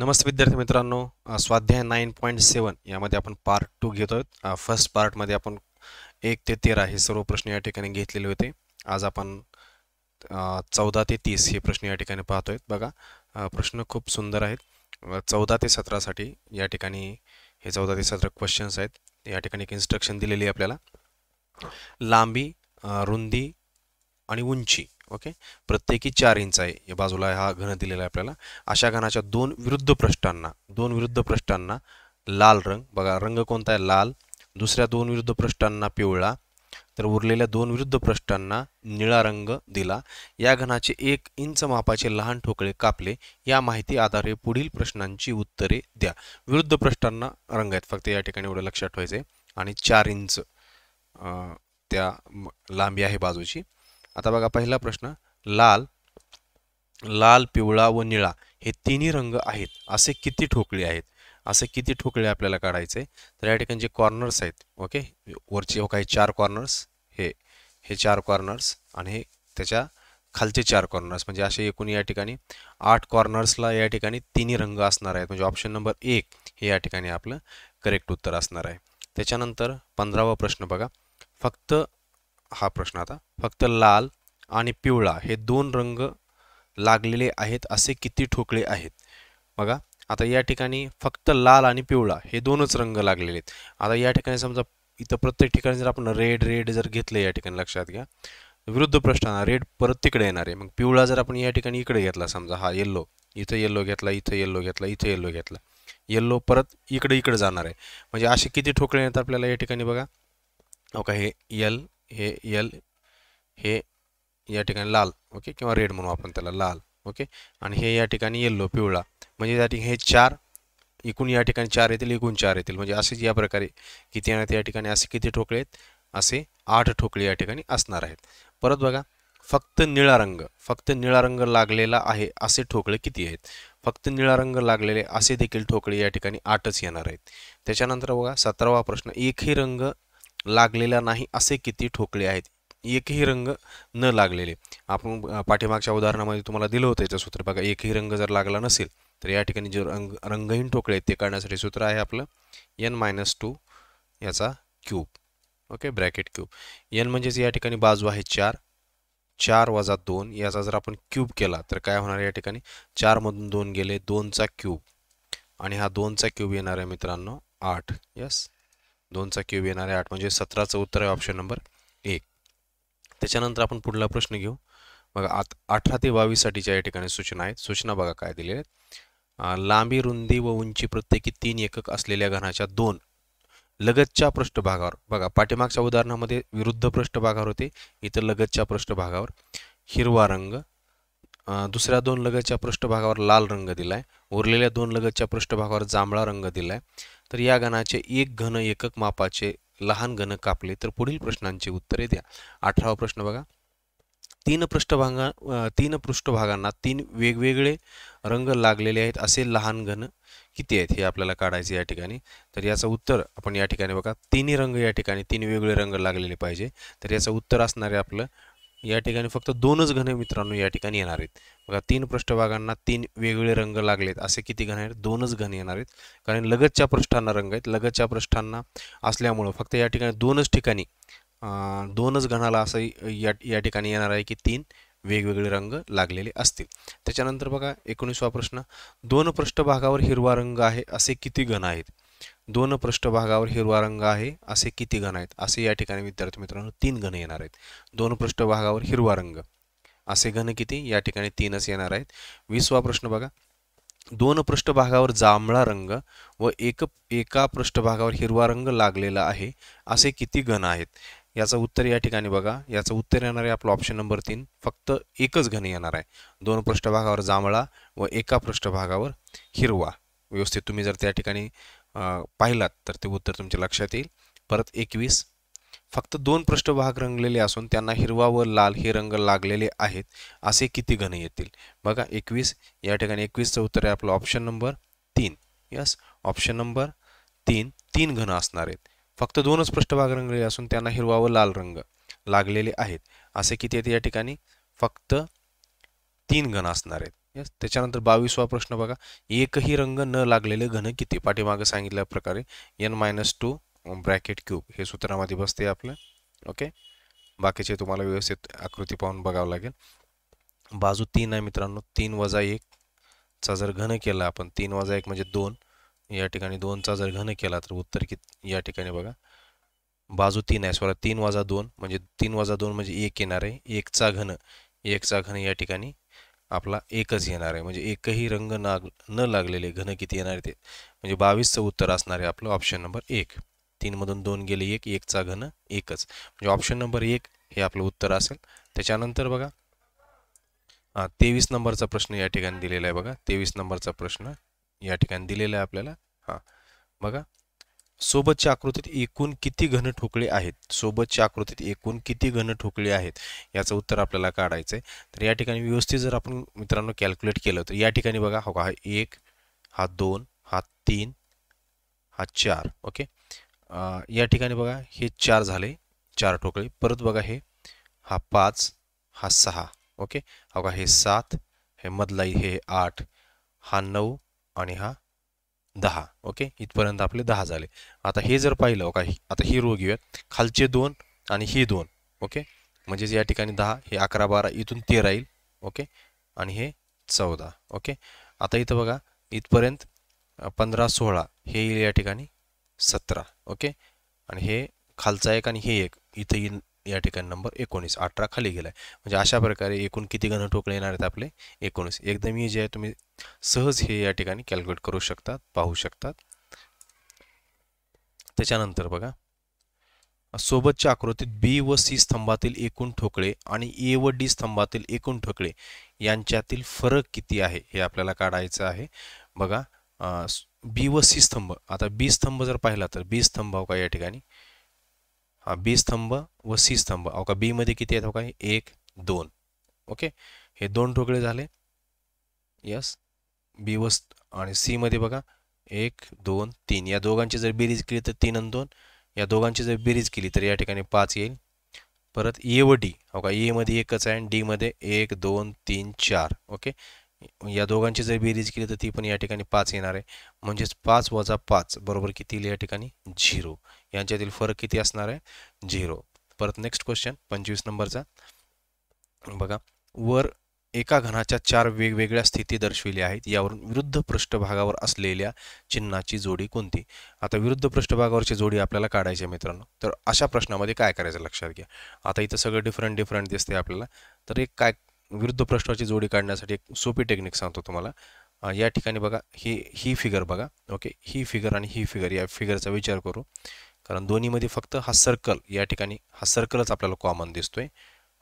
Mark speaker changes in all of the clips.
Speaker 1: नमस्ते विद्यार्थी मित्रांनो स्वाध्याय नाईन पॉईंट सेवन यामध्ये आपण पार्ट टू घेतो आहोत फर्स्ट पार्टमध्ये आपण एक ते तेरा हे सर्व प्रश्न या ठिकाणी घेतलेले होते आज आपण चौदा ते तीस हे प्रश्न या ठिकाणी पाहतोय बघा प्रश्न खूप सुंदर आहेत चौदा ते सतरासाठी या ठिकाणी हे चौदा ते सतरा क्वेश्चन्स आहेत या ठिकाणी एक इन्स्ट्रक्शन दिलेली आहे आपल्याला लांबी रुंदी आणि उंची ओके प्रत्येकी चार इंच आहे या बाजूला हा घन दिलेला आहे आपल्याला अशा घनाच्या दोन विरुद्ध पृष्ठांना दोन विरुद्ध पृष्ठांना लाल रंग बघा रंग कोणता आहे लाल दुसऱ्या दोन विरुद्ध पृष्ठांना पिवळा तर उरलेल्या दोन विरुद्ध पृष्ठांना निळा रंग दिला या घनाचे एक इंच मापाचे लहान ठोकळे कापले या माहिती आधारे पुढील प्रश्नांची उत्तरे द्या विरुद्ध पृष्ठांना रंग आहेत फक्त या ठिकाणी एवढं लक्षात ठेवायचे आणि चार इंच त्या लांबी आहे बाजूची आता बघा पहिला प्रश्न लाल लाल पिवळा व निळा हे तिन्ही रंग आहेत असे किती ठोकळे आहेत असे किती ठोकळे आपल्याला काढायचे तर या ठिकाणी जे कॉर्नर्स आहेत ओके वरचे हो काही चार कॉर्नर्स हे हे चार कॉर्नर्स आणि हे त्याच्या खालचे चार कॉर्नर्स म्हणजे असे एकूण या ठिकाणी आठ कॉर्नर्सला या ठिकाणी तिन्ही रंग असणार आहेत म्हणजे ऑप्शन नंबर एक हे या ठिकाणी आपलं करेक्ट उत्तर असणार आहे त्याच्यानंतर पंधरावा प्रश्न बघा फक्त हा प्रश्न आता फक्त लाल आणि पिवळा हे दोन रंग लागलेले आहेत असे किती ठोकळे आहेत बघा आता या ठिकाणी फक्त लाल आणि पिवळा हे दोनच रंग लागलेले आहेत आता या ठिकाणी समजा इथं प्रत्येक ठिकाणी जर आपण रेड रेड जर घेतलं या ठिकाणी लक्षात घ्या विरुद्ध प्रश्न रेड परत तिकडे येणार आहे मग पिवळा जर आपण या ठिकाणी इकडे घेतला समजा हा येल्लो इथं येल्लो घेतला इथं येल्लो घेतला इथं येल्लो घेतला येल्लो परत इकडे इकडे जाणार आहे म्हणजे असे किती ठोकळे आहेत आपल्याला या ठिकाणी बघा ओका हे यल हे एल हे या ठिकाणी लाल ओके किंवा रेड म्हणू आपण त्याला लाल ओके आणि हे या ठिकाणी येल्लो पिवळा म्हणजे या ठिकाणी हे चार एकूण या ठिकाणी चार येतील एकूण चार येतील म्हणजे असे या प्रकारे किती येणार या ठिकाणी असे किती ठोकळे आहेत असे आठ ठोकळे या ठिकाणी असणार आहेत परत बघा फक्त निळा रंग फक्त निळा रंग लागलेला आहे असे ठोकळे किती आहेत फक्त निळा रंग लागलेले असे देखील ठोकळे या ठिकाणी आठच येणार आहेत त्याच्यानंतर बघा सतरावा प्रश्न एकही रंग लागलेला नाही असे किती ठोकळे आहेत एकही रंग न लागलेले आपण पाठीमागच्या उदाहरणामध्ये तुम्हाला दिलं होतं याचं सूत्र बघा एकही रंग जर लागला नसेल तर या ठिकाणी जे रंग रंगहीन ठोकळे आहेत ते काढण्यासाठी सूत्र आहे आपलं एन मायनस टू याचा cube okay bracket cube n म्हणजेच या ठिकाणी बाजू आहे चार चार वजा दोन याचा जर आपण क्यूब केला तर काय होणार या ठिकाणी चारमधून दोन गेले दोनचा क्यूब आणि हा दोनचा क्यूब येणार आहे मित्रांनो आठ यस दोनचा क्यूब येणार आहे आठ म्हणजे सतराचं उत्तर आहे ऑप्शन नंबर एक त्याच्यानंतर आपण पुढला प्रश्न घेऊ बघा आत अठरा ते बावीससाठीच्या या ठिकाणी सूचना आहेत सूचना बघा काय दिलेल्या आहेत लांबी रुंदी व उंची प्रत्येकी तीन एकक असलेल्या घनाच्या दोन लगतच्या पृष्ठभागावर बघा पाठीमागच्या उदाहरणामध्ये विरुद्ध पृष्ठभागावर होते इतर लगतच्या पृष्ठभागावर हिरवा रंग दुसऱ्या दोन लगतच्या पृष्ठभागावर लाल रंग दिला आहे उरलेल्या दोन लगतच्या पृष्ठभागावर जांभळा रंग दिला आहे तर या गणाचे एक घन एकक मापाचे लहान घन कापले तर पुढील प्रश्नांची उत्तरे द्या अठरावा प्रश्न बघा तीन पृष्ठभागा तीन पृष्ठभागांना तीन वेगवेगळे रंग लागलेले आहेत असे लहान घन किती आहेत हे आपल्याला काढायचे या ठिकाणी तर याचं उत्तर आपण या ठिकाणी बघा तिन्ही रंग या ठिकाणी तीन वेगवेगळे रंग लागलेले पाहिजे तर याचं उत्तर असणारे आपलं या ठिकाणी फक्त दोनच घन मित्रांनो या ठिकाणी येणार आहेत बघा तीन पृष्ठभागांना तीन वेगवेगळे रंग लागलेत असे किती घन आहेत दोनच घन येणार आहेत कारण लगतच्या पृष्ठांना रंग आहेत लगतच्या पृष्ठांना असल्यामुळं फक्त या ठिकाणी दोनच ठिकाणी दोनच घणाला असं या या ठिकाणी येणार आहे की तीन वेगवेगळे रंग लागलेले असतील त्याच्यानंतर बघा एकोणीसवा प्रश्न दोन पृष्ठभागावर हिरवा रंग आहे असे किती घन आहेत दोन पृष्ठभागावर हिरवा रंग आहे असे किती घन आहेत असे या ठिकाणी विद्यार्थी मित्रांनो तीन घन येणार आहेत दोन पृष्ठभागावर हिरवा रंग असे घन किती या ठिकाणी तीनच येणार आहेत वीसवा प्रश्न बघा दोन पृष्ठभागावर जांभळा रंग व एक एका पृष्ठभागावर हिरवा रंग लागलेला आहे असे किती घन आहेत याचं उत्तर या ठिकाणी बघा याचं उत्तर येणार आहे आपलं ऑप्शन नंबर तीन फक्त एकच घन येणार आहे दोन पृष्ठभागावर जांभळा व एका पृष्ठभागावर हिरवा व्यवस्थित तुम्ही जर त्या ठिकाणी पाहिलात तर ते उत्तर तुमच्या लक्षात येईल परत एकवीस फक्त दोन पृष्ठभाग रंगलेले असून त्यांना हिरवा व लाल हे रंग लागलेले आहेत असे किती घन येतील बघा एकवीस या ठिकाणी एकवीसचं उत्तर आहे आपलं ऑप्शन नंबर तीन यस ऑप्शन नंबर तीन तीन घन असणार आहेत फक्त दोनच पृष्ठभाग रंगलेले असून त्यांना हिरवा व लाल रंग लागलेले आहेत असे किती येते या ठिकाणी फक्त तीन घन असणार आहेत यस त्याच्यानंतर बावीसवा प्रश्न बघा एकही रंग न लागलेले घन किती पाठीमागं सांगितल्या प्रकारे n minus two bracket cube हे सूत्रामध्ये बसते आपलं ओके बाकीचे तुम्हाला व्यवस्थित आकृती पाहून बघावं लागेल बाजू तीन आहे मित्रांनो तीन वजा एकचा चा जर घन केला आपण तीन वजा एक म्हणजे दोन या ठिकाणी दोनचा जर घन केला तर उत्तर किती या ठिकाणी बघा बाजू तीन आहे स्वरा तीन वजा दोन म्हणजे तीन वजा दोन म्हणजे एक येणार आहे एकचा घन एकचा घन या ठिकाणी आपला एकच येणार आहे म्हणजे एकही रंग नाग न लागलेले घन किती येणार ते म्हणजे बावीसचं उत्तर असणार आहे आपलं ऑप्शन नंबर एक तीनमधून दोन गेले एक एकचा घन एकच म्हणजे ऑप्शन नंबर एक हे आपलं उत्तर असेल त्याच्यानंतर बघा हां तेवीस नंबरचा प्रश्न या ठिकाणी दिलेला आहे बघा तेवीस नंबरचा प्रश्न या ठिकाणी दिलेला आहे आपल्याला हां बघा सोबतच्या आकृतीत एकूण किती घन ठोकळे आहेत सोबतच्या आकृतीत एकूण किती घन ठोकळे आहेत याचं उत्तर आपल्याला काढायचं आहे तर या ठिकाणी व्यवस्थित जर आपण मित्रांनो कॅल्क्युलेट केलं तर या ठिकाणी बघा हो का हा एक हा दोन हा तीन हा चार ओके या ठिकाणी बघा हे चार झाले चार ठोकळे परत बघा हे हा पाच हा सहा ओके हो का हे सात हे मधलाई हे आठ हा नऊ आणि हा दहा ओके इथपर्यंत आपले दहा झाले आता हे जर पाहिलं का आता ही रो घेऊयात खालचे दोन आणि ही दोन ओके म्हणजेच या ठिकाणी दहा हे अकरा बारा इथून तेरा येईल ओके आणि हे चौदा ओके आता इथं बघा इथपर्यंत पंधरा सोळा हे येईल या ठिकाणी सतरा ओके आणि हे खालचा एक आणि हे एक इथं या ठिकाणी नंबर एकोणीस अठरा खाली गेला आहे म्हणजे अशा प्रकारे एकूण किती ठोकळे येणार आहेत आपले एकोणीस एकदम हे जे आहे तुम्ही सहज हे या ठिकाणी कॅल्क्युलेट करू शकतात पाहू शकतात त्याच्यानंतर बघा सोबतच्या आकृतीत बी व सी स्तंभातील एकूण ठोकळे आणि ए व डी स्तंभातील एकूण ठोकळे यांच्यातील फरक किती आहे हे आपल्याला काढायचं आहे बघा बी व सी स्तंभ आता बी स्तंभ जर पाहिला तर बी स्तंभ हो का या ठिकाणी हा बी स्तंभ व सी स्तंभ अहो का बीमध्ये किती आहेत हो एक दोन ओके हे दोन ठोकळे झाले यस बी व आणि सीमध्ये बघा एक दोन तीन या दोघांची जर बेरीज केली तर तीन आणि दोन या दोघांची जर बेरीज केली तर या ठिकाणी पाच येईल परत ए व डी हो का एमध्ये एकच आहे आणि डीमध्ये एक दोन तीन चार ओके या दोघांची जर बेरीज केली तर ती पण या ठिकाणी पाच येणार आहे म्हणजेच पाच वजा पाच बरोबर किती येईल या ठिकाणी झिरो यांच्यातील फरक किती असणार आहे झिरो परत नेक्स्ट क्वेश्चन पंचवीस नंबरचा बघा वर एका घनाच्या चार वेगवेगळ्या स्थिती दर्शविल्या आहेत यावरून विरुद्ध पृष्ठभागावर असलेल्या चिन्हाची जोडी कोणती आता विरुद्ध पृष्ठभागावरची जोडी आपल्याला काढायची आहे मित्रांनो तर अशा प्रश्नामध्ये काय करायचं लक्षात घ्या आता इथं सगळं डिफरंट डिफरंट दिसते आपल्याला तर एक काय विरुद्ध प्रश्नाची जोडी काढण्यासाठी एक सोपी टेक्निक सांगतो तुम्हाला या ठिकाणी बघा ही ही फिगर बघा ओके ही फिगर आणि ही फिगर या फिगरचा विचार करू कारण दोन्हीमध्ये फक्त हा सर्कल या ठिकाणी हा सर्कलच आपल्याला कॉमन दिसतोय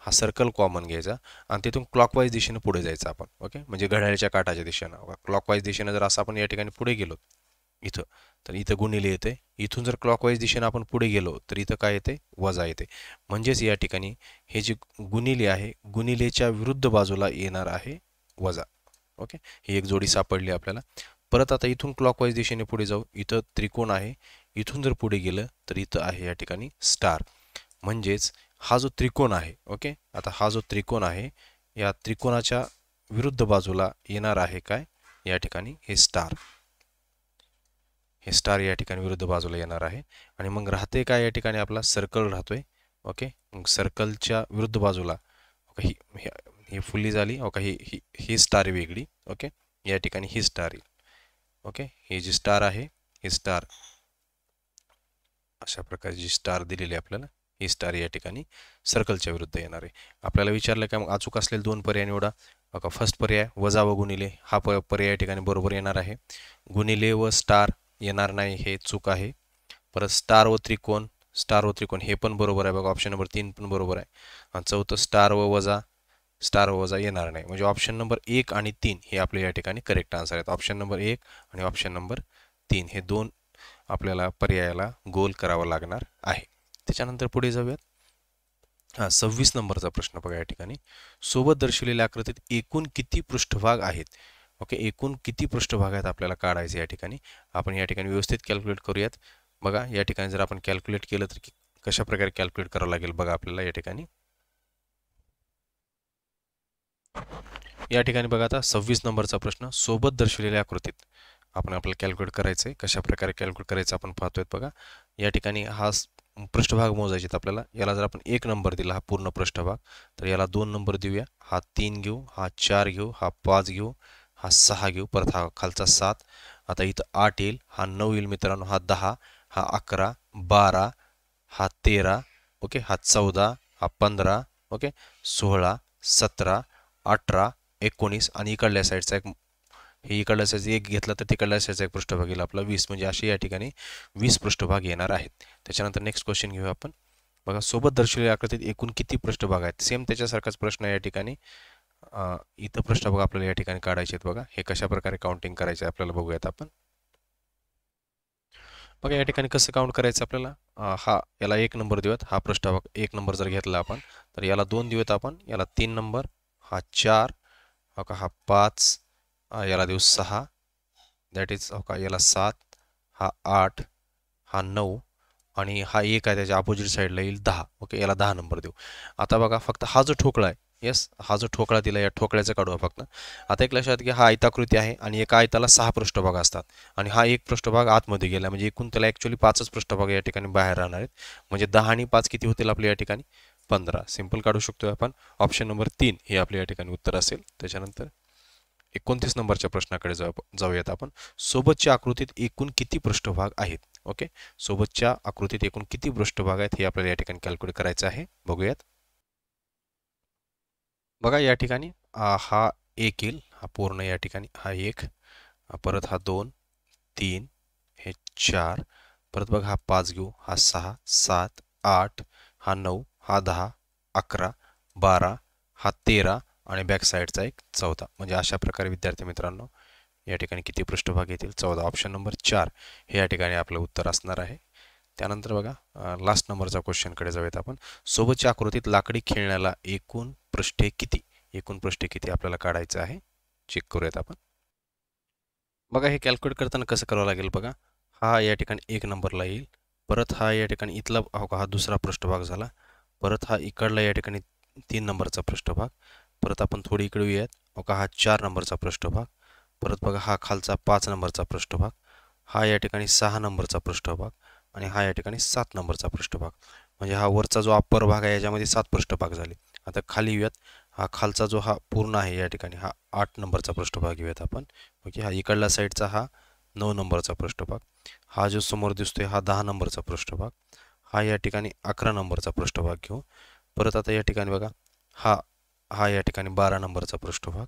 Speaker 1: हा सर्कल कॉमन घ्यायचा आणि तिथून क्लॉकवाईज दिशेने पुढे जायचं आपण ओके म्हणजे घड्याळाच्या काठाच्या दिशेनं क्लॉकवाईज दिशेनं जर असं आपण या ठिकाणी पुढे गेलो इथं तर इथं गुणिले येते इथून जर क्लॉकवाईज दिशेनं आपण पुढे गेलो तर इथं काय येते वजा येते म्हणजेच या ठिकाणी हे जे गुणिले आहे गुणिलेच्या विरुद्ध बाजूला येणार आहे वजा ओके ही एक जोडी सापडली आपल्याला परत आता इथून क्लॉकवाईज दिशेने पुढे जाऊ इथं त्रिकोण आहे इथून जर पुढे गेलं तर इथं आहे या ठिकाणी स्टार म्हणजेच हा जो त्रिकोण आहे ओके आता हा जो त्रिकोण आहे या त्रिकोणाच्या विरुद्ध बाजूला येणार आहे काय या ठिकाणी हे स्टार हे स्टार या ठिकाणी विरुद्ध बाजूला येणार आहे आणि मग राहते काय या ठिकाणी आपला सर्कल राहतो आहे ओके मग सर्कलच्या विरुद्ध बाजूला ओके ही ही फुल्ली झाली ओके ही ही ही स्टार वेगळी ओके या ठिकाणी ही स्टार येईल ओके ही जी स्टार आहे ही स्टार अशा प्रकारची स्टार दिलेली आपल्याला ही स्टार या ठिकाणी सर्कलच्या विरुद्ध येणार आहे आपल्याला विचारलं का मग अचूक असलेले दोन पर्याय निवडा ओके फर्स्ट पर्याय वजा व गुणिले हा प पर्याय ठिकाणी बरोबर येणार आहे गुणिले व स्टार येणार नाही हे चूक आहे परत स्टार व त्रिकोण स्टार व त्रिकोण हे पण बरोबर आहे बघा ऑप्शन नंबर तीन पण बरोबर आहे आणि चौथं स्टार व वजा स्टार व वजा येणार नाही म्हणजे ऑप्शन नंबर एक आणि तीन हे आपले या ठिकाणी करेक्ट आन्सर आहेत ऑप्शन नंबर एक आणि ऑप्शन नंबर तीन हे दोन आपल्याला पर्यायाला गोल करावा लागणार आहे त्याच्यानंतर पुढे जाऊयात हा सव्वीस नंबरचा प्रश्न बघा या ठिकाणी सोबत दर्शवलेल्या आकृतीत एकूण किती पृष्ठभाग आहेत ओके एकूण किती पृष्ठभाग आहेत आपल्याला काढायचे या ठिकाणी आपण या ठिकाणी व्यवस्थित कॅल्क्युलेट करूयात बघा या ठिकाणी जर आपण कॅल्क्युलेट केलं तर कशा प्रकारे कॅल्क्युलेट करावं लागेल बघा आपल्याला या ठिकाणी या ठिकाणी बघा आता सव्वीस नंबरचा प्रश्न सोबत दर्शवलेल्या आकृतीत आपण आपल्याला कॅल्क्युलेट करायचं आहे प्रकारे कॅल्क्युलेट करायचं आपण पाहतोय बघा या ठिकाणी हा पृष्ठभाग मोजायचे आपल्याला याला जर आपण एक नंबर दिला हा पूर्ण पृष्ठभाग तर याला दोन नंबर देऊया हा तीन घेऊ हा चार घेऊ हा पाच घेऊ हा सहा घेऊ परत हा खालचा सात आता इथं आठ येईल हा नऊ येईल मित्रांनो हा दहा हा अकरा बारा हा तेरा ओके हा चौदा हा पंधरा ओके सोळा सतरा अठरा एकोणीस आणि इकडल्या साईडचा एक हे इकडल्या साईडचा एक घेतला तर तिकडल्या साईडचा एक पृष्ठभाग येईल आपला वीस म्हणजे असे या ठिकाणी वीस पृष्ठभाग येणार आहेत त्याच्यानंतर नेक्स्ट क्वेश्चन घेऊ आपण बघा सोबत दर्शवलेल्या आकृतीत एकूण किती पृष्ठभाग आहेत सेम त्याच्यासारखाच प्रश्न या ठिकाणी इथं प्रश्न बघा आपल्याला या ठिकाणी काढायचे आहेत बघा हे कशा प्रकारे काउंटिंग आहे आपल्याला बघूयात आपण बघा या ठिकाणी कसं काउंट करायचं आपल्याला हा याला एक नंबर देऊयात हा पृष्ठभाग एक नंबर जर घेतला आपण तर याला दोन देऊयात आपण याला तीन नंबर हा चार हो हा पाच याला देऊ सहा दॅट इज हो का याला सात हा आठ हा नऊ आणि हा एक आहे त्याच्या अपोजिट साईडला येईल दहा ओके याला दहा नंबर देऊ आता बघा फक्त हा जो ठोकळा आहे येस हा जो ठोकळा दिला या ठोकळ्याचं काढूया फक्त आता एक लक्षात की हा आयताकृती आहे आणि एका आयताला सहा पृष्ठभाग असतात आणि हा एक पृष्ठभाग आतमध्ये गेला म्हणजे एकूण त्याला ॲक्च्युली पाचच पृष्ठभाग या ठिकाणी बाहेर राहणार आहेत म्हणजे दहा आणि पाच किती होतील आपल्या या ठिकाणी पंधरा सिंपल काढू शकतो आपण ऑप्शन नंबर तीन हे आपल्या या ठिकाणी उत्तर असेल त्याच्यानंतर एकोणतीस नंबरच्या प्रश्नाकडे जाऊ जाऊयात आपण सोबतच्या आकृतीत एकूण किती पृष्ठभाग आहेत ओके सोबतच्या आकृतीत एकूण किती पृष्ठभाग आहेत हे आपल्याला या ठिकाणी कॅल्क्युलेट करायचं आहे बघूयात बघा या ठिकाणी हा एक येईल हा पूर्ण या ठिकाणी हा एक परत हा दोन तीन हे चार परत बघा हा पाच घेऊ हा सहा सात आठ हा नऊ हा दहा अकरा बारा हा तेरा आणि बॅक साईडचा एक चौदा म्हणजे अशा प्रकारे विद्यार्थी मित्रांनो या ठिकाणी किती पृष्ठभाग येतील चौदा ऑप्शन नंबर चार हे या ठिकाणी आपलं उत्तर असणार आहे त्यानंतर बघा लास्ट नंबरचा क्वेश्चनकडे जाऊयात आपण सोबतच्या आकृतीत लाकडी खेळण्याला एकूण पृष्ठे किती एकूण पृष्ठे किती आपल्याला काढायचं आहे चेक करूयात आपण बघा हे कॅल्क्युलेट करताना कसं करावं लागेल बघा हा या ठिकाणी एक नंबरला येईल परत हा या ठिकाणी इथला हो का हा दुसरा पृष्ठभाग झाला परत हा इकडला या ठिकाणी तीन नंबरचा पृष्ठभाग परत आपण थोडी इकडे येऊयात हो का हा चार नंबरचा पृष्ठभाग परत बघा हा खालचा पाच नंबरचा पृष्ठभाग हा या ठिकाणी सहा नंबरचा पृष्ठभाग आणि हा या ठिकाणी सात नंबरचा पृष्ठभाग म्हणजे हा वरचा जो अप्पर भाग आहे याच्यामध्ये सात पृष्ठभाग झाले आता खाली येऊयात हा खालचा जो हा पूर्ण आहे या ठिकाणी हा आठ नंबरचा पृष्ठभाग घेऊयात आपण ओके हा इकडला साईडचा हा नऊ नंबरचा पृष्ठभाग हा जो समोर दिसतोय हा दहा नंबरचा पृष्ठभाग हा या ठिकाणी अकरा नंबरचा पृष्ठभाग घेऊ परत आता या ठिकाणी बघा हा हा या ठिकाणी बारा नंबरचा पृष्ठभाग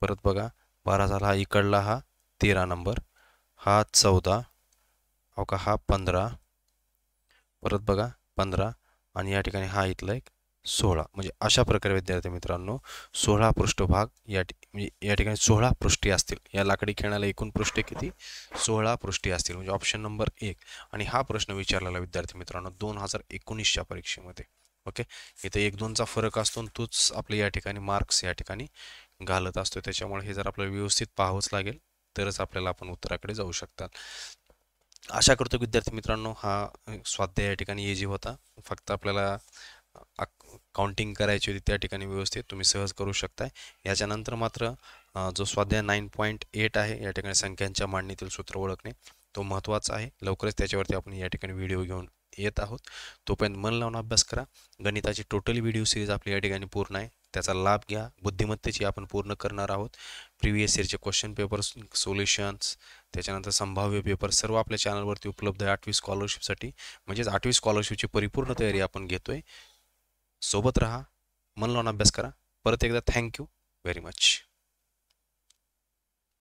Speaker 1: परत बघा बारा झाला हा इकडला हा तेरा नंबर हा चौदा अवका का हा पंधरा परत बघा पंधरा आणि या ठिकाणी हा इथला एक सोळा म्हणजे अशा प्रकारे विद्यार्थी मित्रांनो सोळा पृष्ठभाग या म्हणजे या ठिकाणी सोळा पृष्ठी असतील या लाकडी खेळायला एकूण पृष्ठे किती सोळा पृष्ठी असतील म्हणजे ऑप्शन नंबर एक आणि हा प्रश्न विचारलेला विद्यार्थी मित्रांनो दोन हजार एकोणीसच्या परीक्षेमध्ये ओके इथे एक दोनचा फरक असतो तोच आपले या ठिकाणी मार्क्स या ठिकाणी घालत असतो त्याच्यामुळे हे जर आपल्याला व्यवस्थित पाहावंच लागेल तरच आपल्याला आपण उत्तराकडे जाऊ शकतात आशा करतो विद्यार्थी मित्रांनो हा स्वाध्याय या ठिकाणी जी होता फक्त आपल्याला काउंटिंग करायची होती त्या ठिकाणी व्यवस्थित तुम्ही सहज करू शकताय याच्यानंतर मात्र जो स्वाध्याय नाईन पॉईंट एट आहे या ठिकाणी संख्यांच्या मांडणीतील सूत्र ओळखणे तो महत्त्वाचा आहे लवकरच त्याच्यावरती आपण या ठिकाणी व्हिडिओ घेऊन येत आहोत तोपर्यंत मन लावून अभ्यास करा गणिताची टोटल व्हिडिओ सिरीज आपली या ठिकाणी पूर्ण आहे त्याचा लाभ घ्या बुद्धिमत्तेची आपण पूर्ण करणार आहोत प्रिव्हियस इयरचे क्वेश्चन पेपर सोल्युशन्स त्याच्यानंतर संभाव्य पेपर सर्व आपल्या चॅनलवरती उपलब्ध आहे आठवी स्कॉलरशिपसाठी म्हणजेच आठवी स्कॉलरशिपची परिपूर्ण तयारी आपण घेतोय सोबत रहा मन लावून अभ्यास करा परत एकदा थँक्यू व्हेरी मच